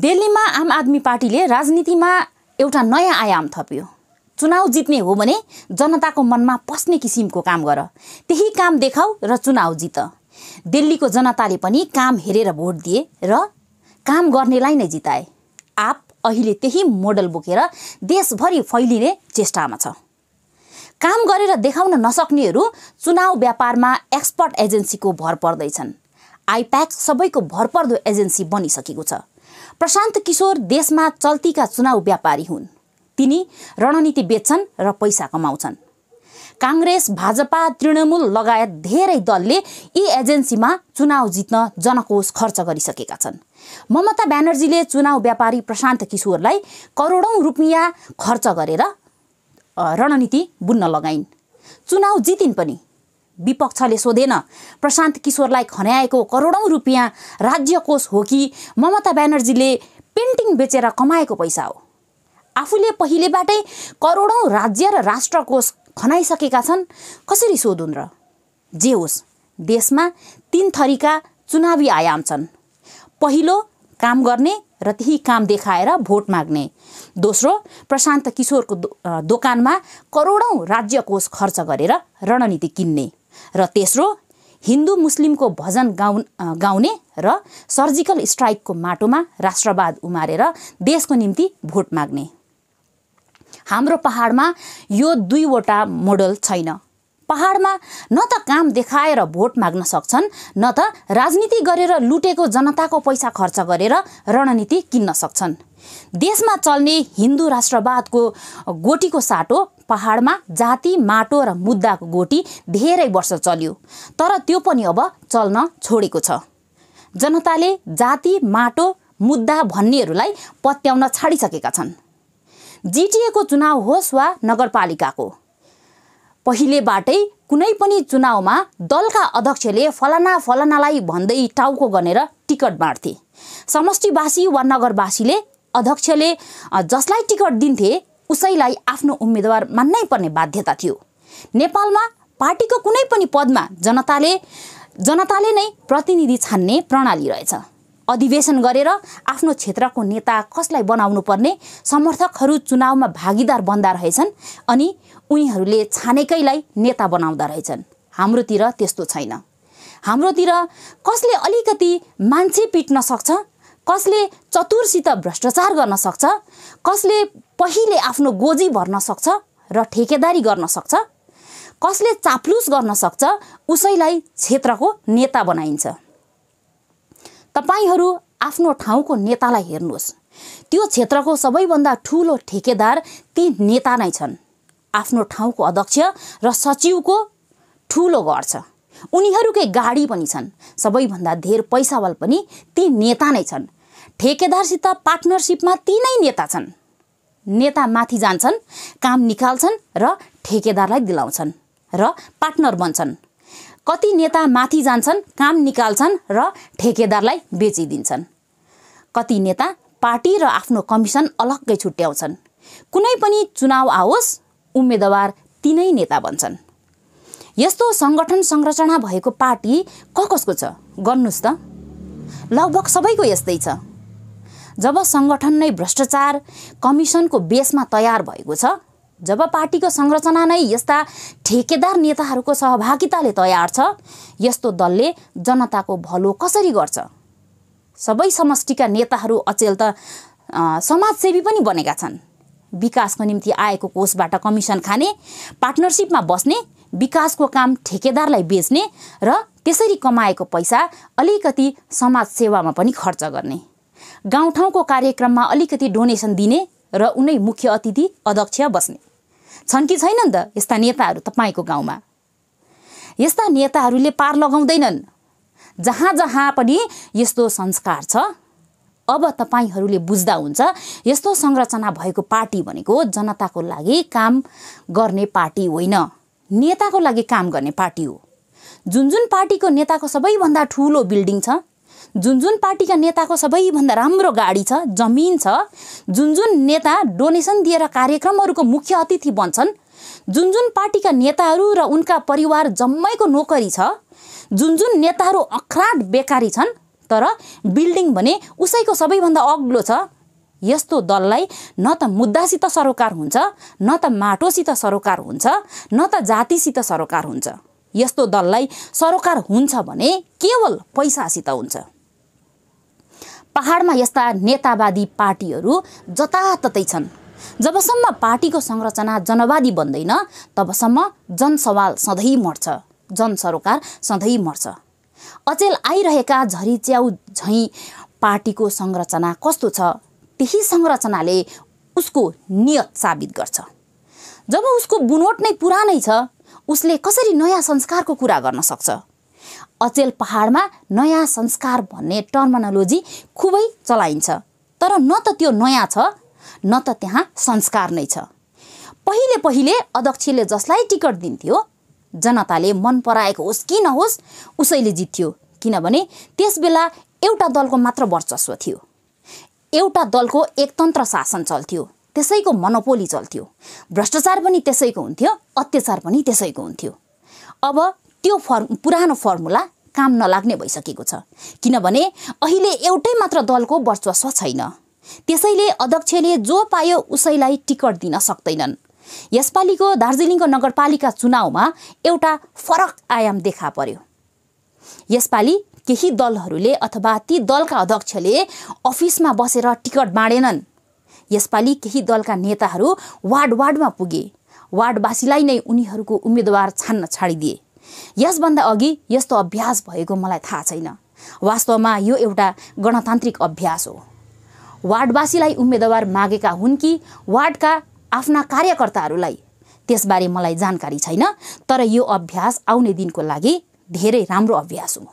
दिल्लीमा आम आदमी पार्टीले राजनीतिमा एउटा नयाँ आयाम थप्यो चुनाव जित्ने हो भने जनताको मनमा पस्ने किसिमको काम गर त्यही काम देखाऊ र चुनाव जित दिल्लीको जनताले पनि काम हेरेर भोट दिए र काम गर्नेलाई नै जिताए आप अहिले त्यही मोडल बोकेर देशभरि फैलिने चेष्टामा छ काम गरेर देखाउन नसक्नेहरू चुनाव व्यापारमा एक्सपर्ट एजेन्सीको भर पर्दैछन् आइप्याक सबैको भरपर्दो एजेन्सी बनिसकेको छ प्रशान्त किशोर देशमा चल्तीका चुनाव व्यापारी हुन् तिनी रणनीति बेच्छन् र पैसा कमाउँछन् काङ्ग्रेस भाजपा तृणमूल लगायत धेरै दलले यी एजेन्सीमा चुनाव जित्न जनकोष खर्च गरिसकेका छन् ममता ब्यानर्जीले चुनाव व्यापारी प्रशान्त किशोरलाई करोडौँ रुपियाँ खर्च गरेर रणनीति बुन्न लगाइन् चुनाव जितिन् पनि विपक्षले सोधेन प्रशान्त किशोरलाई खन्याएको करोडौँ रुपियाँ राज्य कोष हो कि ममता ब्यानर्जीले पेन्टिङ बेचेर कमाएको पैसा हो आफूले पहिलेबाटै करोडौँ राज्य र राष्ट्र कोष खनाइसकेका छन् कसरी सोधुन् र जे होस् देशमा तिन थरीका चुनावी आयाम छन् पहिलो काम गर्ने र त्यही काम देखाएर भोट माग्ने दोस्रो प्रशान्त किशोरको दो, दोकानमा करोडौँ राज्य कोष खर्च गरेर रणनीति किन्ने र तेस्रो हिन्दू मुस्लिमको भजन गाउ गाउने र सर्जिकल स्ट्राइकको माटोमा राष्ट्रवाद उमारेर देशको निम्ति भोट माग्ने हाम्रो पहाडमा यो दुईवटा मोडल छैन पहाडमा न त काम देखाएर भोट माग्न सक्छन् न त राजनीति गरेर लुटेको जनताको पैसा खर्च गरेर रणनीति किन्न सक्छन् देशमा चल्ने हिन्दू राष्ट्रवादको गोटीको साटो पहाडमा जाति माटो र मुद्दाको गोटी धेरै वर्ष चल्यो तर त्यो पनि अब चल्न छोडेको छ जनताले जाति माटो मुद्दा भन्नेहरूलाई पत्याउन छाडिसकेका छन् जिटिएको चुनाव होस् वा नगरपालिकाको पहिलेबाटै कुनै पनि चुनावमा दलका अध्यक्षले फलाना फलानालाई भन्दै टाउको गनेर टिकट बाँड्थे समष्टिवासी वा नगरवासीले अध्यक्षले जसलाई टिकट दिन्थे उसैलाई आफ्नो उम्मेदवार मान्नै पर्ने बाध्यता थियो नेपालमा पार्टीको कुनै पनि पदमा जनताले जनताले नै प्रतिनिधि छान्ने प्रणाली रहेछ अधिवेशन गरेर आफ्नो क्षेत्रको नेता कसलाई बनाउनु पर्ने समर्थकहरू चुनावमा भागीदार बन्दा रहेछन् अनि उनीहरूले छानेकैलाई नेता बनाउँदा रहेछन् हाम्रोतिर त्यस्तो छैन हाम्रोतिर कसले अलिकति मान्छे पिट्न सक्छ कसले चतुरसित भ्रष्टाचार गर्न सक्छ कसले पहिले आफ्नो गोजी भर्न सक्छ र ठेकेदारी गर्न सक्छ कसले चाप्लुस गर्न सक्छ उसैलाई क्षेत्रको नेता बनाइन्छ तपाईँहरू आफ्नो ठाउँको नेतालाई हेर्नुहोस् त्यो क्षेत्रको सबैभन्दा ठुलो ठेकेदार ती नेता नै छन् आफ्नो ठाउँको अध्यक्ष र सचिवको ठुलो घर छ उनीहरूकै गाडी पनि छन् सबैभन्दा धेर पैसावाल पनि ती नेता नै छन् ठेकेदारसित पार्टनरसिपमा ती नै नेता छन् नेता माथि जान्छन् काम निकाल्छन् र ठेकेदारलाई दिलाउँछन् र पार्टनर बन्छन् कति नेता माथि जान्छन् काम निकाल्छन् र ठेकेदारलाई बेचिदिन्छन् कति नेता पार्टी र आफ्नो कमिसन अलग्गै छुट्याउँछन् कुनै पनि चुनाव आओस् उम्मेदवार तिनै नेता बन्छन् यस्तो सङ्गठन संरचना भएको पार्टी क कसको छ गर्नुहोस् त लगभग सबैको यस्तै छ जब सङ्गठन नै भ्रष्टाचार कमिसनको बेसमा तयार भएको छ जब पार्टीको संरचना नै यस्ता ठेकेदार नेताहरूको सहभागिताले तयार छ यस्तो दलले जनताको भलो कसरी गर्छ सबै समष्टिका नेताहरू अचेल त समाजसेवी पनि बनेका छन् विकासको निम्ति आएको कोषबाट कमिसन खाने पार्टनरसिपमा बस्ने विकासको काम ठेकेदारलाई बेच्ने र त्यसरी कमाएको पैसा अलिकति समाजसेवामा पनि खर्च गर्ने गाउँठाउँको कार्यक्रममा अलिकति डोनेसन दिने र उनै मुख्य अतिथि अध्यक्ष बस्ने छन् कि छैनन् त यस्ता नेताहरू तपाईँको गाउँमा यस्ता नेताहरूले पार लगाउँदैनन् जहाँ जहाँ पनि यस्तो संस्कार छ अब तपाईँहरूले बुझ्दा हुन्छ यस्तो संरचना भएको पार्टी भनेको जनताको लागि काम गर्ने पार्टी होइन नेताको लागि काम गर्ने पार्टी हो जुन जुन पार्टीको नेताको सबैभन्दा ठुलो बिल्डिङ छ जुन जुन पार्टीका नेताको सबैभन्दा राम्रो गाडी छ जमिन छ जुन जुन नेता डोनेसन दिएर कार्यक्रमहरूको मुख्य अतिथि बन्छन् जुन जुन पार्टीका नेताहरू र उनका परिवार जम्मैको नोकरी छ जुन जुन नेताहरू अखराट बेकारी छन् तर बिल्डिङ भने उसैको सबैभन्दा अग्लो छ यस्तो दललाई न त मुद्दासित सरोकार हुन्छ न त माटोसित सरोकार हुन्छ न त जातिसित सरोकार हुन्छ यस्तो दललाई सरोकार हुन्छ भने केवल पैसासित हुन्छ पहाडमा यस्ता नेतावादी पार्टीहरू जताततै छन् जबसम्म पार्टीको संरचना जनवादी बन्दैन तबसम्म जनसवाल सधैँ मर्छ जनसरोकार सधैँ मर्छ अचेल आइरहेका झरिच्याउ झैँ पार्टीको संरचना कस्तो छ त्यही संरचनाले उसको नियत साबित गर्छ जब उसको बुनोट नै पुरानै छ उसले कसरी नयाँ संस्कारको कुरा गर्न सक्छ अचेल पहाडमा नयाँ संस्कार भन्ने टर्मनोलोजी खुबै चलाइन्छ तर न त त्यो नयाँ छ न त त्यहाँ संस्कार नै छ पहिले पहिले अध्यक्षले जसलाई टिकट दिन्थ्यो जनताले मन पराएको होस् कि नहोस् उसैले जित्थ्यो किनभने त्यसबेला एउटा दलको मात्र वर्चस्व थियो एउटा दलको एकतन्त्र शासन चल्थ्यो त्यसैको मनोपोली चल्थ्यो भ्रष्टाचार पनि त्यसैको हुन्थ्यो अत्याचार पनि त्यसैको हुन्थ्यो अब त्यो फर्म पुरानो फर्मुला काम नलाग्ने भइसकेको छ किनभने अहिले एउटै मात्र दलको वर्चस्व छैन त्यसैले अध्यक्षले जो पायो उसैलाई टिकट दिन सक्दैनन् यसपालिको दार्जिलिङको नगरपालिका चुनावमा एउटा फरक आयाम देखा पर्यो यसपालि केही दलहरूले अथवा ती दलका अध्यक्षले अफिसमा बसेर टिकट बाँडेनन् यसपालि केही दलका नेताहरू वार्ड वार्डमा पुगे वार्डवासीलाई नै उनीहरूको उम्मेदवार छान्न छाडिदिए यसभन्दा अघि यस्तो अभ्यास भएको मलाई थाहा छैन वास्तवमा यो एउटा गणतान्त्रिक अभ्यास हो वार्डवासीलाई उम्मेदवार मागेका हुन् कि वार्डका आफ्ना कार्यकर्ताहरूलाई त्यसबारे मलाई जानकारी छैन तर यो अभ्यास आउने दिनको लागि धेरै राम्रो अभ्यास हो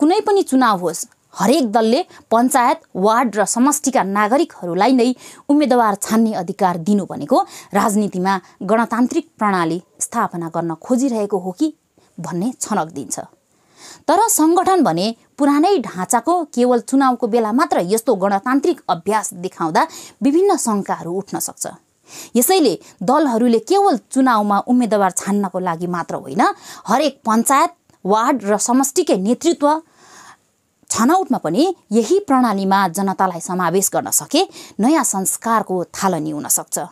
कुनै पनि चुनाव होस् हरेक दलले पञ्चायत वार्ड र समष्टिका नागरिकहरूलाई नै उम्मेदवार छान्ने अधिकार दिनु भनेको राजनीतिमा गणतान्त्रिक प्रणाली स्थापना गर्न खोजिरहेको हो कि भन्ने छनक दिन्छ तर सङ्गठन भने पुरानै ढाँचाको केवल चुनावको बेला मात्र यस्तो गणतान्त्रिक अभ्यास देखाउँदा विभिन्न शङ्काहरू उठ्न सक्छ यसैले दलहरूले केवल चुनावमा उम्मेदवार छान्नको लागि मात्र होइन हरेक पञ्चायत वार्ड र समष्टिकै नेतृत्व छनौटमा पनि यही प्रणालीमा जनतालाई समावेश गर्न सके नयाँ संस्कारको थालनी हुन सक्छ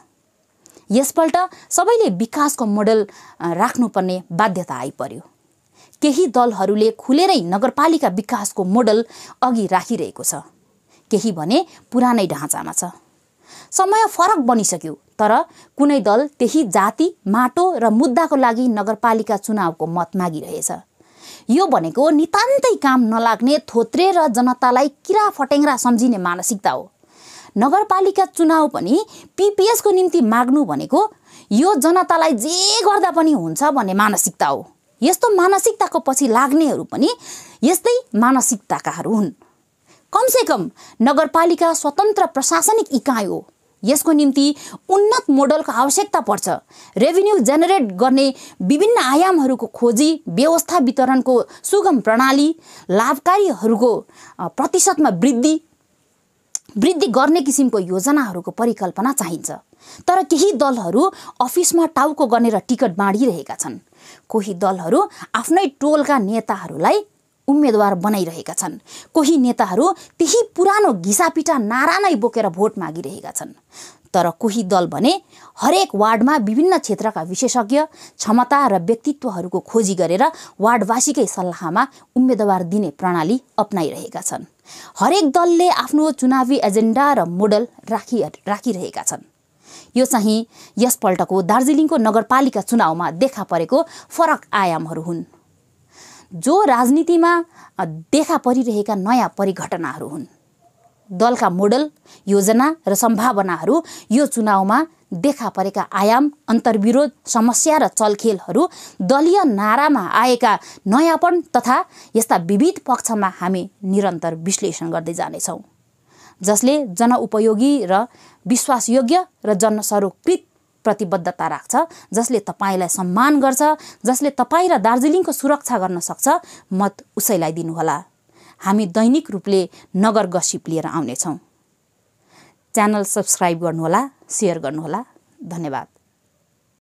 यसपल्ट सबैले विकासको मोडल राख्नुपर्ने बाध्यता आइपर्यो केही दलहरूले खुलेरै नगरपालिका विकासको मोडल अघि राखिरहेको छ केही भने पुरानै ढाँचामा छ समय फरक बनिसक्यो तर कुनै दल त्यही जाति माटो र मुद्दाको लागि नगरपालिका चुनावको मत मागिरहेछ यो भनेको नितान्तै काम नलाग्ने थोत्रे र जनतालाई किरा फटेङ्ग्रा सम्झिने मानसिकता हो नगरपालिका चुनाव पनि पिपिएसको निम्ति माग्नु भनेको यो जनतालाई जे गर्दा पनि हुन्छ भन्ने मानसिकता हो यस्तो मानसिकताको पछि लाग्नेहरू पनि यस्तै मानसिकताकाहरू हुन् कमसेकम नगरपालिका स्वतन्त्र प्रशासनिक इकाइ हो यसको निम्ति उन्नत मोडलको आवश्यकता पर्छ रेभिन्यू जेनेरेट गर्ने विभिन्न आयामहरूको खोजी व्यवस्था वितरणको सुगम प्रणाली लाभकारीहरूको प्रतिशतमा वृद्धि वृद्धि गर्ने किसिमको योजनाहरूको परिकल्पना चाहिन्छ तर केही दलहरू अफिसमा टाउको गनेर टिकट बाँडिरहेका छन् कोही दलहरू आफ्नै टोलका नेताहरूलाई उम्मेदवार बनाइरहेका छन् कोही नेताहरू त्यही पुरानो घिसापिटा नारा नै बोकेर भोट मागिरहेका छन् तर कोही दल भने हरेक वार्डमा विभिन्न क्षेत्रका विशेषज्ञ क्षमता र व्यक्तित्वहरूको खोजी गरेर वार्डवासीकै सल्लाहमा उम्मेदवार दिने प्रणाली अप्नाइरहेका छन् हरेक दलले आफ्नो चुनावी एजेन्डा र मोडल राखी राखिरहेका छन् यो चाहिँ यसपल्टको दार्जिलिङको नगरपालिका चुनावमा देखा परेको फरक आयामहरू हुन् जो राजनीतिमा देखा परिरहेका नयाँ परिघटनाहरू हुन् दलका मोडल योजना र सम्भावनाहरू यो चुनावमा देखा परेका आयाम अन्तर्विरोध समस्या र चलखेलहरू दलीय नारामा आएका नयाँपन तथा यस्ता विविध पक्षमा हामी निरन्तर विश्लेषण गर्दै जानेछौँ जसले जनउपयोगी र विश्वासयोग्य र जनसरोकृत प्रतिबद्धता राख्छ जसले तपाईँलाई सम्मान गर्छ जसले तपाईँ र दार्जिलिङको सुरक्षा गर्न सक्छ मत उसैलाई दिनुहोला हामी दैनिक रूपले नगर गसिप लिएर आउनेछौँ च्यानल सब्सक्राइब गर्नुहोला सेयर गर्नुहोला धन्यवाद